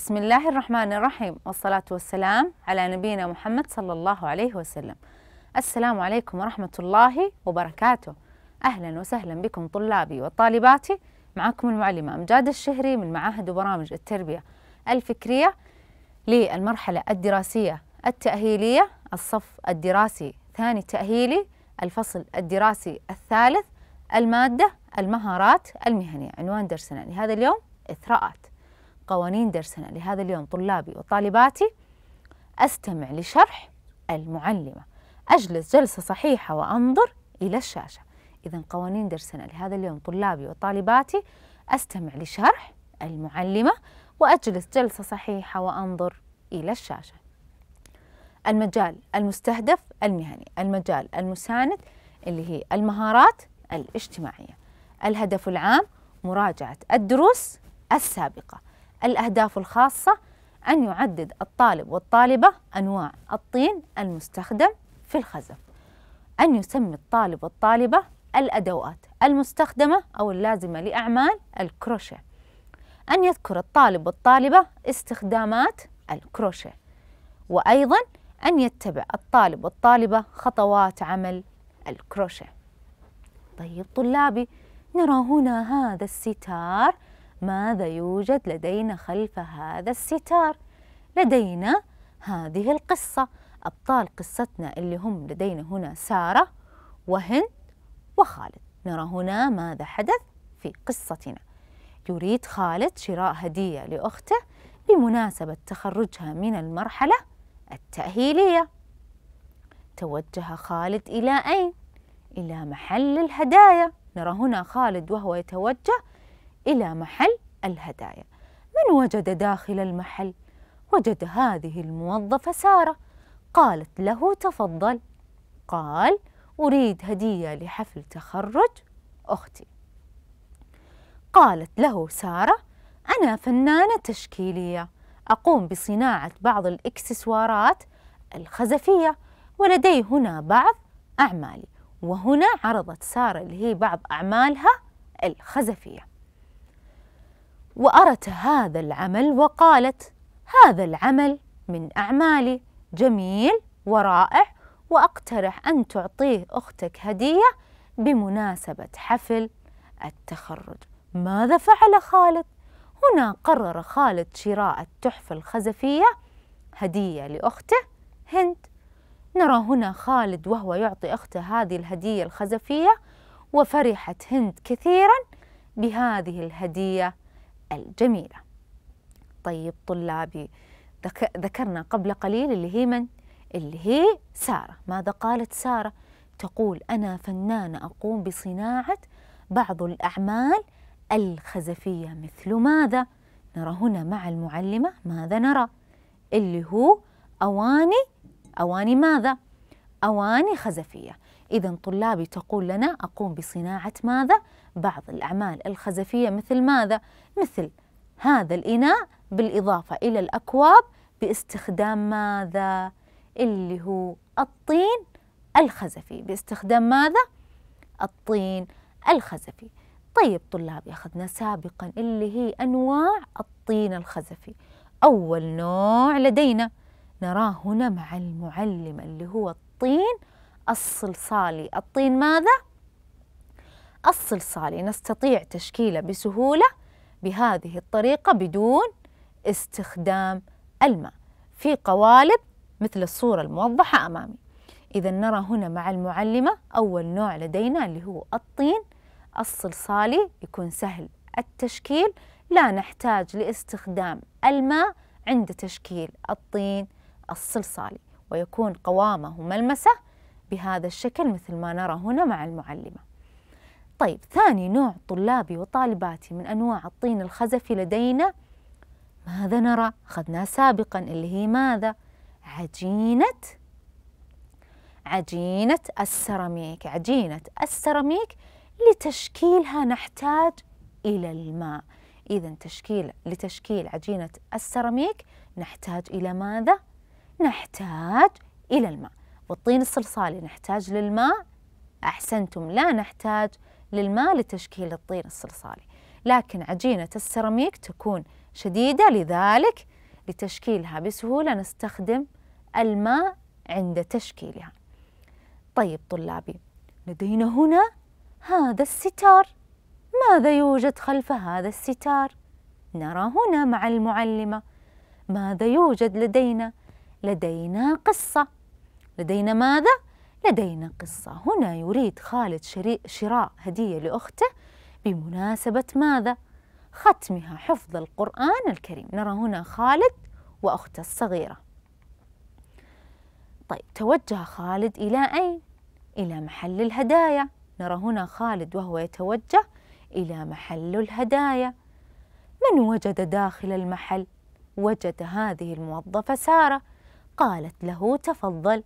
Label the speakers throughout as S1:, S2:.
S1: بسم الله الرحمن الرحيم والصلاة والسلام على نبينا محمد صلى الله عليه وسلم السلام عليكم ورحمة الله وبركاته أهلا وسهلا بكم طلابي وطالباتي معكم المعلمة أمجاد الشهري من معاهد وبرامج التربية الفكرية للمرحلة الدراسية التأهيلية الصف الدراسي ثاني تأهيلي الفصل الدراسي الثالث المادة المهارات المهنية عنوان درسنا لهذا اليوم إثراءات قوانين درسنا لهذا اليوم طلابي وطالباتي أستمع لشرح المعلمة أجلس جلسة صحيحة وأنظر إلى الشاشة إذا قوانين درسنا لهذا اليوم طلابي وطالباتي أستمع لشرح المعلمة وأجلس جلسة صحيحة وأنظر إلى الشاشة المجال المستهدف المهني المجال المساند اللي هي المهارات الاجتماعية الهدف العام مراجعة الدروس السابقة الأهداف الخاصة أن يعدد الطالب والطالبة أنواع الطين المستخدم في الخزف أن يسمي الطالب والطالبة الأدوات المستخدمة أو اللازمة لأعمال الكروشيه أن يذكر الطالب والطالبة استخدامات الكروشيه وأيضا أن يتبع الطالب والطالبة خطوات عمل الكروشيه طيب طلابي نرى هنا هذا الستار ماذا يوجد لدينا خلف هذا الستار لدينا هذه القصة أبطال قصتنا اللي هم لدينا هنا سارة وهند وخالد نرى هنا ماذا حدث في قصتنا يريد خالد شراء هدية لأخته بمناسبة تخرجها من المرحلة التأهيلية توجه خالد إلى أين؟ إلى محل الهدايا نرى هنا خالد وهو يتوجه إلى محل الهدايا من وجد داخل المحل وجد هذه الموظفة سارة قالت له تفضل قال أريد هدية لحفل تخرج أختي قالت له سارة أنا فنانة تشكيلية أقوم بصناعة بعض الإكسسوارات الخزفية ولدي هنا بعض أعمالي وهنا عرضت سارة اللي هي بعض أعمالها الخزفية وارت هذا العمل وقالت هذا العمل من اعمالي جميل ورائع واقترح ان تعطيه اختك هديه بمناسبه حفل التخرج ماذا فعل خالد هنا قرر خالد شراء التحفه الخزفيه هديه لاخته هند نرى هنا خالد وهو يعطي اخته هذه الهديه الخزفيه وفرحت هند كثيرا بهذه الهديه الجميلة طيب طلابي ذكرنا قبل قليل اللي هي من؟ اللي هي سارة ماذا قالت سارة؟ تقول أنا فنانة أقوم بصناعة بعض الأعمال الخزفية مثل ماذا؟ نرى هنا مع المعلمة ماذا نرى؟ اللي هو أواني أواني ماذا؟ أواني خزفية إذا طلابي تقول لنا أقوم بصناعة ماذا؟ بعض الأعمال الخزفية مثل ماذا؟ مثل هذا الإناء بالإضافة إلى الأكواب باستخدام ماذا؟ اللي هو الطين الخزفي باستخدام ماذا؟ الطين الخزفي طيب طلابي أخذنا سابقا اللي هي أنواع الطين الخزفي أول نوع لدينا نراه هنا مع المعلم اللي هو الطين الصلصالي الطين ماذا؟ الصلصالي نستطيع تشكيله بسهولة بهذه الطريقة بدون استخدام الماء في قوالب مثل الصورة الموضحة أمامي إذا نرى هنا مع المعلمة أول نوع لدينا اللي هو الطين الصلصالي يكون سهل التشكيل لا نحتاج لاستخدام الماء عند تشكيل الطين الصلصالي ويكون قوامه وملمسه بهذا الشكل مثل ما نرى هنا مع المعلمة طيب ثاني نوع طلابي وطالباتي من أنواع الطين الخزفي لدينا ماذا نرى؟ أخذناه سابقا اللي هي ماذا؟ عجينة عجينة السيراميك عجينة السيراميك لتشكيلها نحتاج إلى الماء إذا تشكيل لتشكيل عجينة السيراميك نحتاج إلى ماذا؟ نحتاج إلى الماء والطين الصلصالي نحتاج للماء أحسنتم لا نحتاج للماء لتشكيل الطين الصلصالي لكن عجينة السيراميك تكون شديدة لذلك لتشكيلها بسهولة نستخدم الماء عند تشكيلها طيب طلابي لدينا هنا هذا الستار ماذا يوجد خلف هذا الستار نرى هنا مع المعلمة ماذا يوجد لدينا لدينا قصة لدينا ماذا؟ لدينا قصة هنا يريد خالد شراء هدية لأخته بمناسبة ماذا؟ ختمها حفظ القرآن الكريم نرى هنا خالد وأخته الصغيرة طيب توجه خالد إلى أين؟ إلى محل الهدايا نرى هنا خالد وهو يتوجه إلى محل الهدايا من وجد داخل المحل؟ وجد هذه الموظفة سارة قالت له تفضل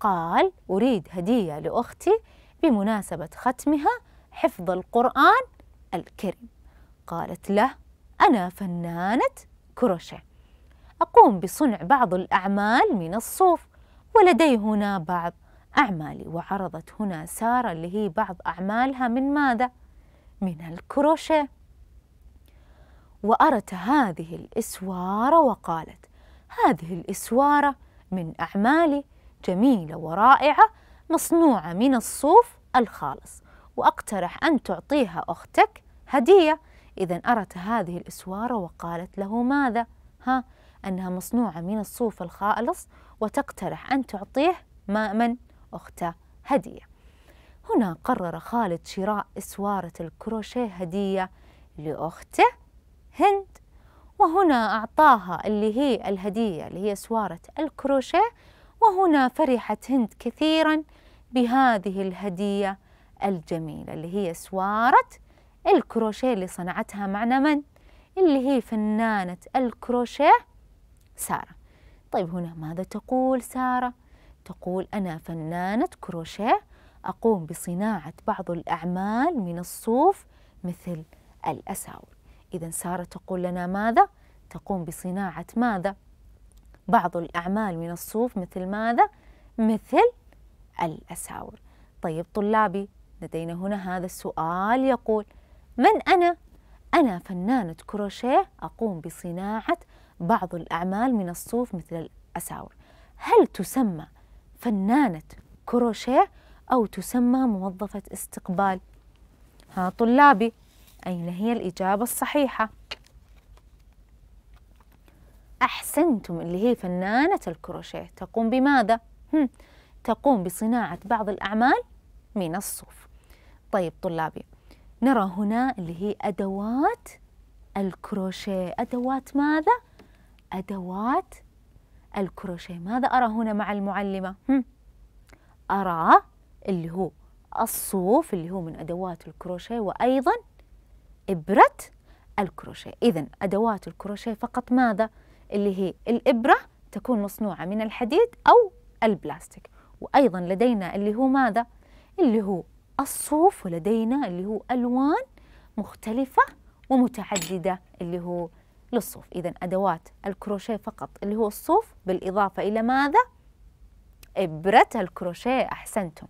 S1: قال أريد هدية لأختي بمناسبة ختمها حفظ القرآن الكريم قالت له أنا فنانة كروشيه أقوم بصنع بعض الأعمال من الصوف ولدي هنا بعض أعمالي وعرضت هنا سارة اللي هي بعض أعمالها من ماذا؟ من الكروشيه وأرت هذه الإسوارة وقالت هذه الإسوارة من أعمالي جميلة ورائعة مصنوعة من الصوف الخالص وأقترح أن تعطيها أختك هدية إذا أرت هذه الإسوارة وقالت له ماذا؟ ها أنها مصنوعة من الصوف الخالص وتقترح أن تعطيه ما من أخته هدية هنا قرر خالد شراء إسوارة الكروشيه هدية لأخته هند وهنا أعطاها اللي هي الهدية اللي هي إسوارة الكروشيه وهنا فرحت هند كثيرا بهذه الهدية الجميلة اللي هي سوارة الكروشيه اللي صنعتها معنا من؟ اللي هي فنانة الكروشيه سارة طيب هنا ماذا تقول سارة؟ تقول أنا فنانة كروشيه أقوم بصناعة بعض الأعمال من الصوف مثل الأساور إذا سارة تقول لنا ماذا؟ تقوم بصناعة ماذا؟ بعض الأعمال من الصوف مثل ماذا؟ مثل الأساور طيب طلابي لدينا هنا هذا السؤال يقول من أنا؟ أنا فنانة كروشيه أقوم بصناعة بعض الأعمال من الصوف مثل الأساور هل تسمى فنانة كروشيه أو تسمى موظفة استقبال؟ ها طلابي أين هي الإجابة الصحيحة؟ أحسنتم اللي هي فنانة الكروشيه تقوم بماذا؟ هم تقوم بصناعة بعض الأعمال من الصوف طيب طلابي نرى هنا اللي هي أدوات الكروشيه أدوات ماذا؟ أدوات الكروشيه ماذا أرى هنا مع المعلمة؟ هم أرى اللي هو الصوف اللي هو من أدوات الكروشيه وأيضا إبرة الكروشيه إذا أدوات الكروشيه فقط ماذا؟ اللي هي الإبرة تكون مصنوعة من الحديد أو البلاستيك وأيضا لدينا اللي هو ماذا؟ اللي هو الصوف ولدينا اللي هو ألوان مختلفة ومتعددة اللي هو للصوف إذا أدوات الكروشيه فقط اللي هو الصوف بالإضافة إلى ماذا؟ إبرة الكروشيه أحسنتم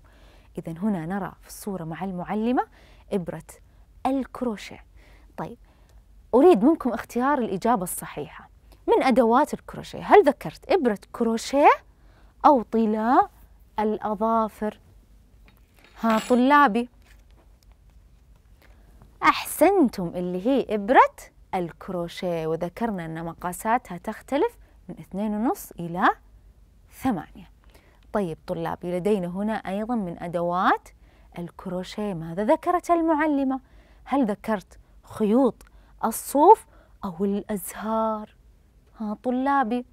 S1: إذا هنا نرى في الصورة مع المعلمة إبرة الكروشيه طيب أريد منكم اختيار الإجابة الصحيحة من أدوات الكروشيه هل ذكرت إبرة كروشيه أو طلاء الأظافر ها طلابي أحسنتم اللي هي إبرة الكروشيه وذكرنا أن مقاساتها تختلف من اثنين ونص إلى ثمانية طيب طلابي لدينا هنا أيضا من أدوات الكروشيه ماذا ذكرت المعلمة؟ هل ذكرت خيوط الصوف أو الأزهار؟ ها طلابي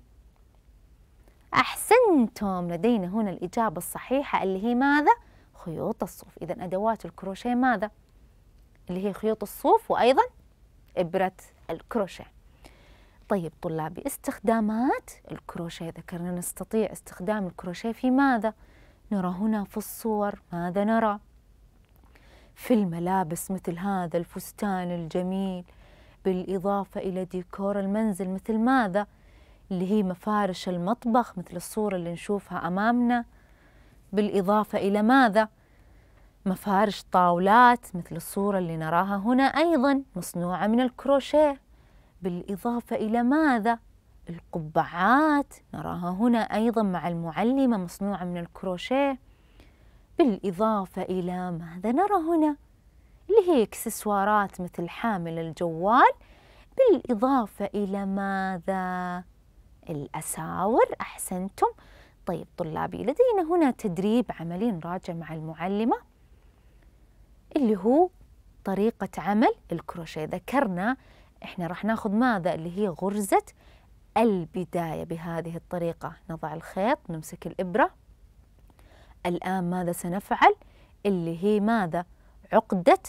S1: أحسنتم لدينا هنا الإجابة الصحيحة اللي هي ماذا؟ خيوط الصوف إذا أدوات الكروشيه ماذا؟ اللي هي خيوط الصوف وأيضا إبرة الكروشيه طيب طلابي استخدامات الكروشيه ذكرنا نستطيع استخدام الكروشيه في ماذا؟ نرى هنا في الصور ماذا نرى؟ في الملابس مثل هذا الفستان الجميل بالإضافة إلى ديكور المنزل مثل ماذا؟ اللي هي مفارش المطبخ مثل الصورة اللي نشوفها أمامنا بالإضافة إلى ماذا؟ مفارش طاولات مثل الصورة اللي نراها هنا أيضا مصنوعة من الكروشيه بالإضافة إلى ماذا؟ القبعات نراها هنا أيضا مع المعلمة مصنوعة من الكروشيه بالإضافة إلى ماذا نرى هنا؟ اللي هي اكسسوارات مثل حامل الجوال بالإضافة إلى ماذا؟ الأساور أحسنتم طيب طلابي لدينا هنا تدريب عملي نراجع مع المعلمة اللي هو طريقة عمل الكروشيه ذكرنا إحنا راح ناخذ ماذا اللي هي غرزة البداية بهذه الطريقة نضع الخيط نمسك الإبرة الآن ماذا سنفعل اللي هي ماذا عقدة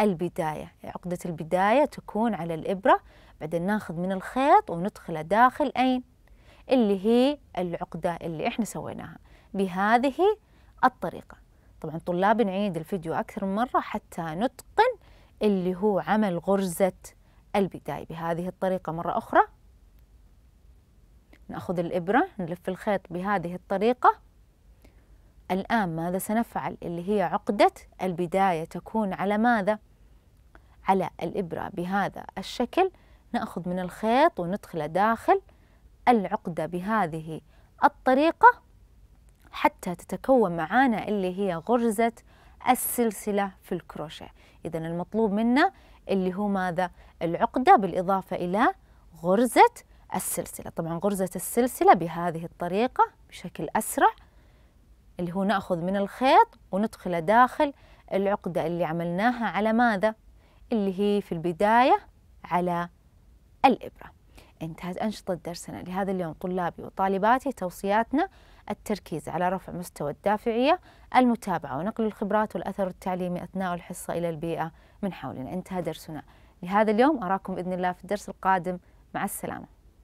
S1: البداية عقدة البداية تكون على الإبرة بعدين ناخذ من الخيط وندخله داخل أين اللي هي العقدة اللي إحنا سويناها بهذه الطريقة طبعا طلاب نعيد الفيديو أكثر من مرة حتى نتقن اللي هو عمل غرزة البداية بهذه الطريقة مرة أخرى نأخذ الإبرة نلف الخيط بهذه الطريقة الآن ماذا سنفعل اللي هي عقدة البداية تكون على ماذا؟ على الإبرة بهذا الشكل نأخذ من الخيط وندخله داخل العقدة بهذه الطريقة حتى تتكون معانا اللي هي غرزة السلسلة في الكروشيه إذا المطلوب منا اللي هو ماذا؟ العقدة بالإضافة إلى غرزة السلسلة طبعا غرزة السلسلة بهذه الطريقة بشكل أسرع اللي هو ناخذ من الخيط وندخله داخل العقدة اللي عملناها على ماذا؟ اللي هي في البداية على الإبرة انتهت أنشطة درسنا لهذا اليوم طلابي وطالباتي توصياتنا التركيز على رفع مستوى الدافعية المتابعة ونقل الخبرات والأثر التعليمي أثناء الحصة إلى البيئة من حولنا انتهى درسنا لهذا اليوم أراكم بإذن الله في الدرس القادم مع السلامة